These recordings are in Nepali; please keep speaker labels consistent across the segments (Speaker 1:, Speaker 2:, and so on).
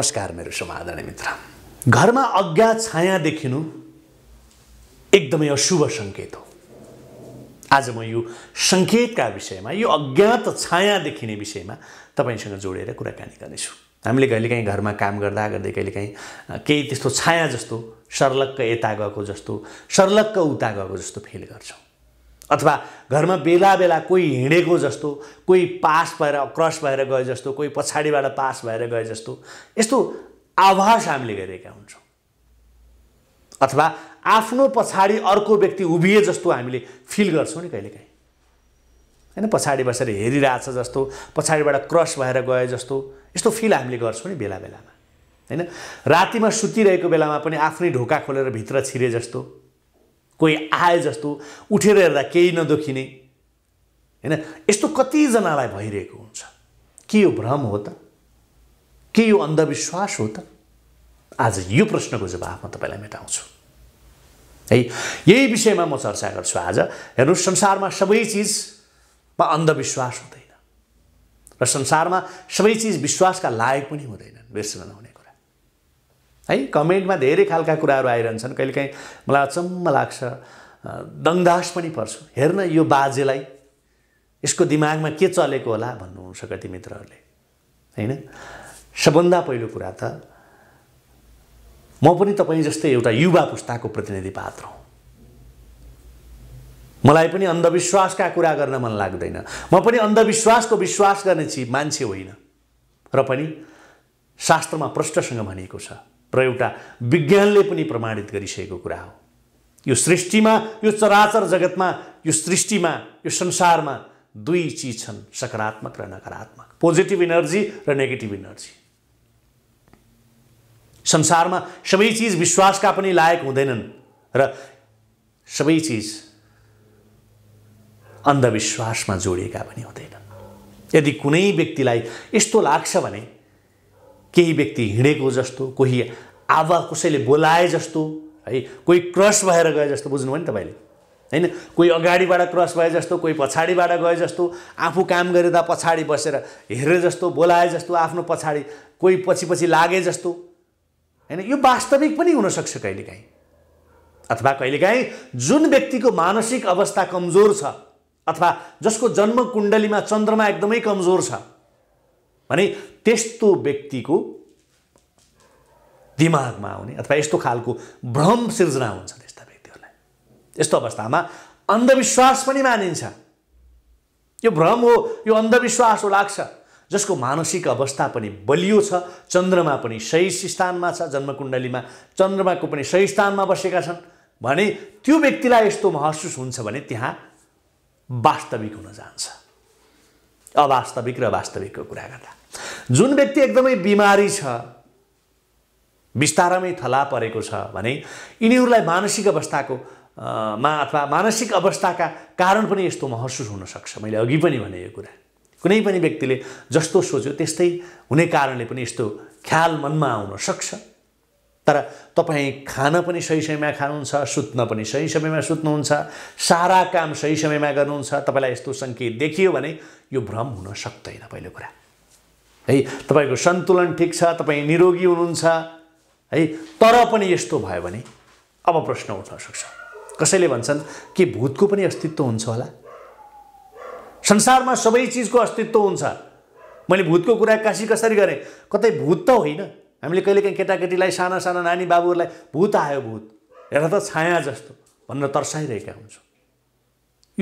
Speaker 1: नमस्कार मेरो समाधान मित्र घरमा अज्ञात छाया देखिनु एकदमै अशुभ सङ्केत हो आज म यो सङ्केतका विषयमा यो अज्ञात छाया देखिने विषयमा तपाईँसँग जोडेर कुराकानी गर्नेछु हामीले कहिलेकाहीँ घरमा काम गर्दा गर्दै कहिलेकाहीँ केही त्यस्तो छाया जस्तो सर्लक्क यता गएको जस्तो सर्लक्क उता गएको जस्तो फिल गर्छौँ अथवा घरमा बेला बेला कोही हिँडेको जस्तो कोही पास भएर क्रस भएर गए जस्तो कोही पछाडिबाट पास भएर गए जस्तो यस्तो आभास हामीले गरेका हुन्छौँ अथवा आफ्नो पछाडि अर्को व्यक्ति उभिए जस्तो हामीले फिल गर्छौँ नि कहिलेकाहीँ होइन पछाडि बसेर हेरिरहेछ जस्तो पछाडिबाट क्रस भएर गए जस्तो यस्तो फिल हामीले गर्छौँ नि बेला बेलामा होइन रातिमा सुतिरहेको बेलामा पनि आफ्नै ढोका खोलेर भित्र छिरे जस्तो कोही आए जस्तो उठेर हेर्दा केही नदोखिने होइन यस्तो कतिजनालाई भइरहेको हुन्छ के यो भ्रम हो त के यो अन्धविश्वास हो त आज यो प्रश्नको जवाफ म तपाईँलाई मेटाउँछु है यही विषयमा म चर्चा गर्छु आज हेर्नु संसारमा सबै चिजमा अन्धविश्वास हुँदैन र संसारमा सबै चिज विश्वासका लायक पनि हुँदैनन् बिर्सन नहुने है कमेन्टमा धेरै खालका कुराहरू आइरहन्छन् कहिलेकाहीँ मलाई अचम्म लाग्छ दङ्दास पनि पर्छु हेर्न यो बाजेलाई यसको दिमागमा के चलेको होला भन्नुहुन्छ कति मित्रहरूले होइन सबभन्दा पहिलो कुरा त म पनि तपाईँ जस्तै एउटा युवा पुस्ताको प्रतिनिधि पात्र हुँ मलाई पनि अन्धविश्वासका कुरा गर्न मन लाग्दैन म पनि अन्धविश्वासको विश्वास गर्ने छि मान्छे होइन र पनि शास्त्रमा प्रष्टसँग भनिएको छ र एउटा विज्ञानले पनि प्रमाणित गरिसकेको कुरा हो यो सृष्टिमा यो चराचर जगतमा यो सृष्टिमा यो संसारमा दुई चिज छन् सकारात्मक र नकारात्मक पोजिटिभ इनर्जी र नेगेटिभ इनर्जी संसारमा सबै चिज विश्वासका पनि लायक हुँदैनन् र सबै चिज अन्धविश्वासमा जोडिएका पनि हुँदैनन् यदि कुनै व्यक्तिलाई यस्तो लाग्छ भने केही व्यक्ति हिँडेको जस्तो कोही आवा कसैले बोलाए जस्तो है कोही क्रस भएर गए जस्तो बुझ्नुभयो नि तपाईँले होइन कोही अगाडिबाट क्रस भए जस्तो कोही पछाडिबाट गए जस्तो आफू काम गरेर पछाडि बसेर हेरे जस्तो बोलाए जस्तो आफ्नो पछाडि कोही पछि पछि लागे जस्तो होइन यो वास्तविक पनि हुनसक्छ कहिलेकाहीँ अथवा कहिलेकाहीँ जुन व्यक्तिको मानसिक अवस्था कमजोर छ अथवा जसको जन्म कुण्डलीमा चन्द्रमा एकदमै कमजोर छ भने त्यस्तो व्यक्तिको दिमागमा आउने अथवा यस्तो खालको भ्रम सिर्जना हुन्छ त्यस्ता व्यक्तिहरूलाई यस्तो अवस्थामा अन्धविश्वास पनि मानिन्छ यो भ्रम हो यो अन्धविश्वास हो लाग्छ जसको मानसिक अवस्था पनि बलियो छ चन्द्रमा पनि सही स्थानमा छ जन्मकुण्डलीमा चन्द्रमाको पनि सही स्थानमा बसेका छन् भने त्यो व्यक्तिलाई यस्तो महसुस हुन्छ भने त्यहाँ वास्तविक हुन जान्छ अवास्तविक र वास्तविकको कुरा गर्दा जुन व्यक्ति एकदमै बिमारी छ बिस्तारमै थला परेको छ भने यिनीहरूलाई मानसिक अवस्थाको मा अथवा मानसिक अवस्थाका कारण पनि यस्तो महसुस हुनसक्छ मैले अघि पनि भने यो कुरा कुनै पनि व्यक्तिले जस्तो सोच्यो त्यस्तै हुने कारणले पनि यस्तो ख्याल मनमा आउन सक्छ तर तपाईँ खान पनि सही समयमा खानुहुन्छ सुत्न पनि सही समयमा सुत्नुहुन्छ सारा काम सही समयमा गर्नुहुन्छ तपाईँलाई यस्तो सङ्केत देखियो भने यो भ्रम हुन सक्दैन पहिलो कुरा है तपाईँको सन्तुलन ठिक छ तपाईँ निरोगी हुनुहुन्छ है तर पनि यस्तो भयो भने अब प्रश्न उठ्न सक्छ कसैले भन्छन् कि भूतको पनि अस्तित्व हुन्छ होला संसारमा सबै चिजको अस्तित्व हुन्छ मैले भूतको कुरा कासी कसरी गरेँ कतै भूत त होइन हामीले कहिलेकाहीँ केटाकेटीलाई साना साना नानी बाबुहरूलाई भूत आयो भूत हेर त छाया जस्तो भनेर तर्साइरहेका हुन्छौँ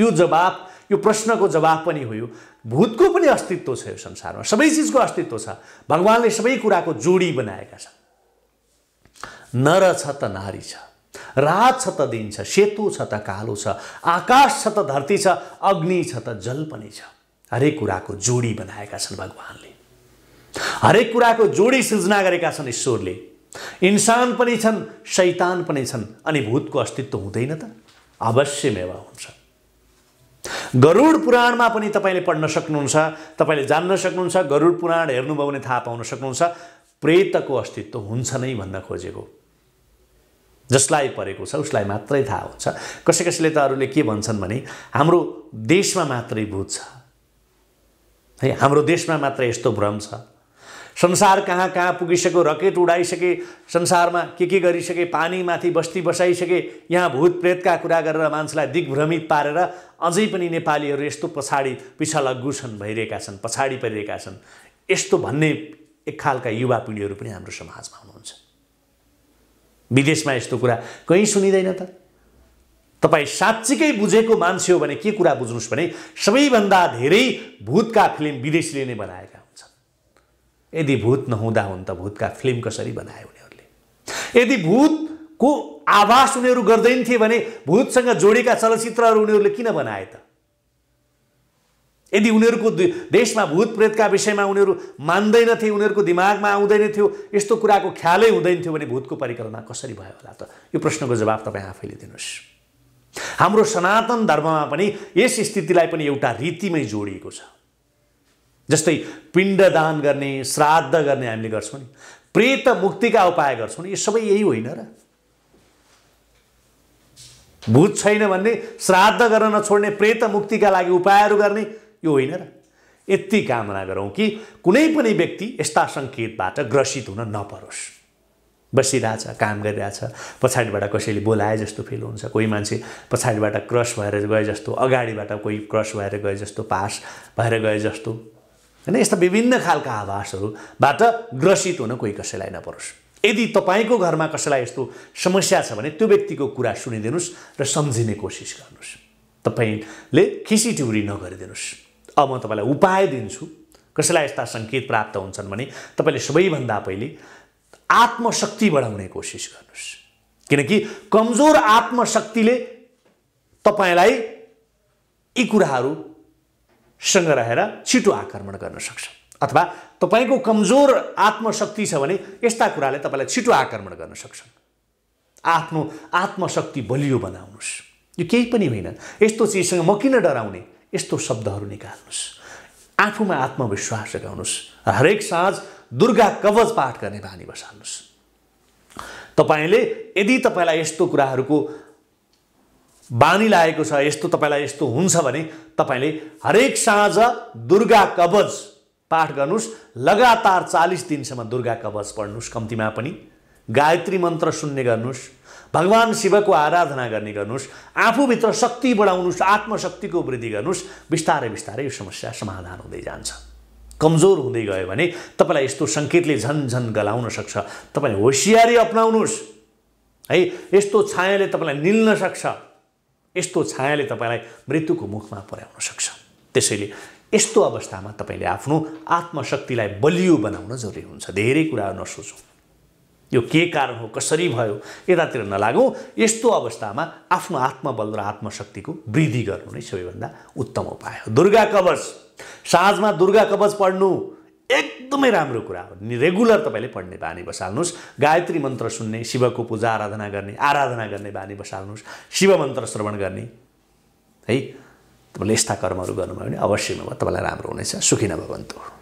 Speaker 1: यो जवाब यो प्रश्नको जवाब पनि हो यो भूतको पनि अस्तित्व छ यो संसारमा सबै चिजको अस्तित्व छ भगवान्ले सबै कुराको जोडी बनाएका छन् नर छ त नारी छ रात छ त दिन छ सेतो छ त कालो छ आकाश छ त धरती छ अग्नि छ त जल पनि छ हरेक कुराको जोडी बनाएका छन् भगवान्ले हरेक कुराको जोडी सृजना गरेका छन् ईश्वरले इन्सान पनि छन् शैतान पनि छन् अनि भूतको अस्तित्व हुँदैन त अवश्य मेवा हुन्छ गरुड पुराणमा पनि तपाईँले पढ्न सक्नुहुन्छ तपाईँले जान्न सक्नुहुन्छ गरुड पुराण हेर्नुभयो भने थाहा पाउन सक्नुहुन्छ प्रेतको अस्तित्व हुन्छ नै भन्न खोजेको जसलाई परेको छ उसलाई मात्रै थाहा हुन्छ कसै कसैले त अरूले के भन्छन् भने हाम्रो देशमा मात्रै भूत छ है हाम्रो देशमा मात्र यस्तो भ्रम छ संसार कहाँ कहाँ पुगिसक्यो रकेट उडाइसके संसारमा के के गरिसके पानीमाथि बस्ती बसाइसके यहाँ भूत प्रेतका कुरा गरेर मान्छेलाई दिग्भ्रमित पारेर अझै पनि नेपालीहरू यस्तो पछाडि पिछलग्गु छन् भइरहेका छन् पछाडि परिरहेका छन् यस्तो भन्ने एक खालका युवा पिँढीहरू पनि हाम्रो समाजमा हुनुहुन्छ विदेशमा यस्तो कुरा कहीँ सुनिँदैन त तपाईँ साँच्चीकै बुझेको मान्छे हो भने के कुरा बुझ्नुहोस् भने सबैभन्दा धेरै भूतका फिल्म विदेशीले नै बनाएका यदि भूत नहुँदा हुन् त भूतका फिल्म कसरी बनाए उनीहरूले यदि भूतको आभास उनीहरू गर्दैन थिए भने भूतसँग जोडेका चलचित्रहरू उनीहरूले किन बनाए त यदि उनीहरूको देशमा भूत प्रेतका विषयमा उनीहरू मान्दैनथे उनीहरूको दिमागमा आउँदैन थियो यस्तो कुराको ख्यालै हुँदैन थियो भने भूतको परिकल्पना कसरी भयो होला त यो प्रश्नको जवाब तपाईँ आफैले दिनुहोस् हाम्रो सनातन धर्ममा पनि यस स्थितिलाई पनि एउटा रीतिमै जोडिएको छ जस्तै पिण्डदान गर्ने श्राद्ध गर्ने हामीले गर्छौँ नि प्रेत मुक्तिका उपाय गर्छौँ नि यो सबै यही होइन र भूत छैन भन्ने श्राद्ध गर्न नछोड्ने प्रेत मुक्तिका लागि उपायहरू गर्ने यो होइन र यति कामना गरौँ कि कुनै पनि व्यक्ति यस्ता सङ्केतबाट ग्रसित हुन नपरोस् बसिरहेछ काम गरिरहेछ पछाडिबाट कसैले बोलाए जस्तो फिल हुन्छ कोही मान्छे पछाडिबाट क्रस भएर गए जस्तो अगाडिबाट कोही क्रस भएर गए जस्तो पास भएर गए जस्तो होइन यस्ता विभिन्न खालका आवासहरूबाट ग्रसित हुन कोही कसैलाई नपरोस् यदि तपाईँको घरमा कसैलाई यस्तो समस्या छ भने त्यो व्यक्तिको कुरा सुनिदिनुहोस् र सम्झिने कोसिस गर्नुहोस् तपाईँले खिसी टिउरी नगरिदिनुहोस् अब म तपाईँलाई उपाय दिन्छु कसैलाई यस्ता सङ्केत प्राप्त हुन्छन् भने तपाईँले सबैभन्दा पहिले आत्मशक्ति बढाउने कोसिस गर्नुहोस् किनकि कमजोर आत्मशक्तिले तपाईँलाई यी कुराहरू सँग रहेर छिटो आक्रमण गर्न सक्छ अथवा तपाईँको कमजोर आत्मशक्ति छ भने यस्ता कुराले तपाईँलाई छिटो आक्रमण गर्न सक्छन् आफ्नो आत्मशक्ति बलियो बनाउनुहोस् यो केही पनि होइन यस्तो चिजसँग म किन डराउने यस्तो शब्दहरू निकाल्नुहोस् आफूमा आत्मविश्वास जगाउनुहोस् हरेक साँझ दुर्गा कवच पाठ गर्ने बानी बसाल्नुहोस् तपाईँले यदि तपाईँलाई यस्तो कुराहरूको बानी लागेको छ यस्तो तपाईँलाई यस्तो हुन्छ भने तपाईँले हरेक साँझ दुर्गा कवच पाठ गर्नुहोस् लगातार चालिस दिनसम्म दुर्गा कवच पढ्नुहोस् कम्तीमा पनि गायत्री मन्त्र सुन्ने गर्नुहोस् भगवान् शिवको आराधना गर्ने गर्नुहोस् आफूभित्र शक्ति बढाउनुहोस् आत्मशक्तिको वृद्धि गर्नुहोस् बिस्तारै बिस्तारै यो समस्या समाधान हुँदै जान्छ कमजोर हुँदै गयो भने तपाईँलाई यस्तो सङ्केतले झन् झन गलाउन सक्छ तपाईँले होसियारी अप्नाउनुहोस् है यस्तो छायाले तपाईँलाई निल्न सक्छ यस्तो छायाले तपाईँलाई मृत्युको मुखमा पुर्याउन सक्छ त्यसैले यस्तो अवस्थामा तपाईँले आफ्नो आत्मशक्तिलाई बलियो बनाउन जरुरी हुन्छ धेरै कुरा नसोचौँ यो के कारण हो कसरी भयो यतातिर नलागौँ यस्तो अवस्थामा आफ्नो आत्मबल र आत्मशक्तिको वृद्धि गर्नु नै सबैभन्दा उत्तम उपाय हो दुर्गा कवच साँझमा दुर्गा कवच पढ्नु एकदमै राम्रो कुरा हो रेगुलर तपाईँले पढ्ने बानी बसाल्नुहोस् गायत्री मन्त्र सुन्ने शिवको पूजा आराधना गर्ने आराधना गर्ने बानी बसाल्नुहोस् शिव मन्त्र श्रवण गर्ने है तपाईँले यस्ता कर्महरू गर्नुभयो भने अवश्य नभए तपाईँलाई राम्रो हुनेछ सुखी नभवन्तु